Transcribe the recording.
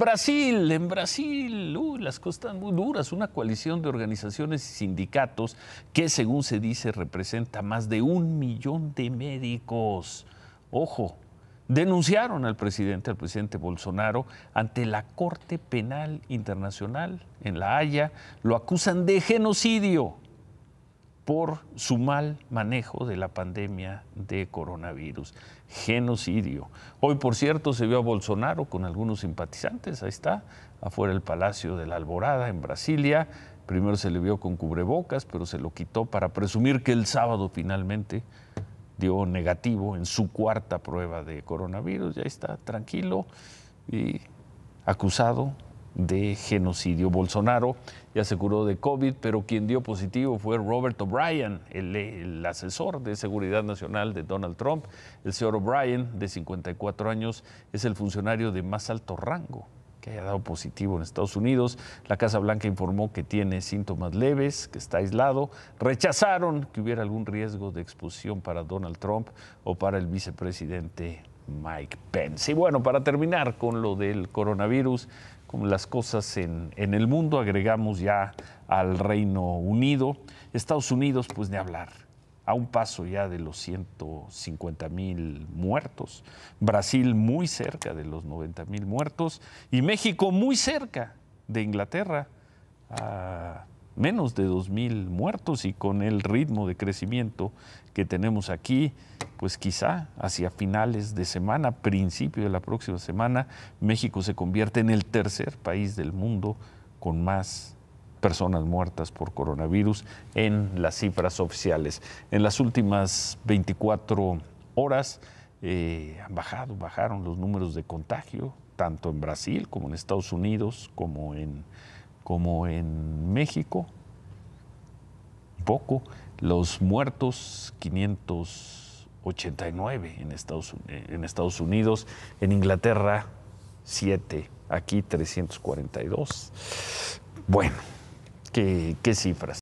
Brasil, en Brasil, las cosas muy duras. Una coalición de organizaciones y sindicatos que, según se dice, representa más de un millón de médicos. Ojo, denunciaron al presidente, al presidente Bolsonaro, ante la Corte Penal Internacional en La Haya. Lo acusan de genocidio por su mal manejo de la pandemia de coronavirus. Genocidio. Hoy, por cierto, se vio a Bolsonaro con algunos simpatizantes, ahí está, afuera del Palacio de la Alborada en Brasilia. Primero se le vio con cubrebocas, pero se lo quitó para presumir que el sábado finalmente dio negativo en su cuarta prueba de coronavirus. Ya está, tranquilo y acusado de genocidio. Bolsonaro ya se curó de COVID, pero quien dio positivo fue Robert O'Brien, el, asesor de seguridad nacional de Donald Trump. El señor O'Brien, de 54 años, es el funcionario de más alto rango que haya dado positivo en Estados Unidos. La Casa Blanca informó que tiene síntomas leves, que está aislado. Rechazaron que hubiera algún riesgo de exposición para Donald Trump o para el vicepresidente Mike Pence. Y bueno, para terminar con lo del coronavirus, como las cosas en, el mundo, agregamos ya al Reino Unido. Estados Unidos, pues de hablar, a un paso ya de los 150 mil muertos. Brasil muy cerca de los 90 mil muertos. Y México muy cerca de Inglaterra, ah, menos de 2.000 muertos y con el ritmo de crecimiento que tenemos aquí, pues quizá hacia finales de semana, principio de la próxima semana, México se convierte en el tercer país del mundo con más personas muertas por coronavirus en las cifras oficiales. En las últimas 24 horas eh, han bajado, bajaron los números de contagio, tanto en Brasil como en Estados Unidos, como en como en México, poco, los muertos 589 en Estados, Unidos, en Inglaterra 7, aquí 342. Bueno, qué cifras.